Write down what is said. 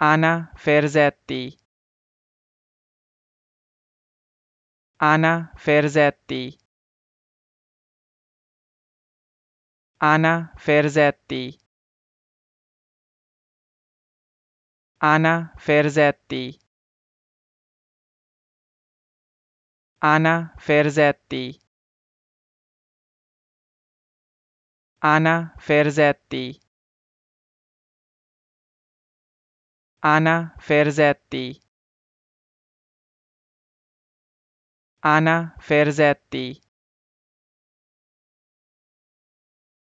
Anna Ferzetti Anna Ferzetti Anna Ferzetti Anna Ferzetti Anna Ferzetti Anna Ferzetti Anna Ferzetti Anna Ferzetti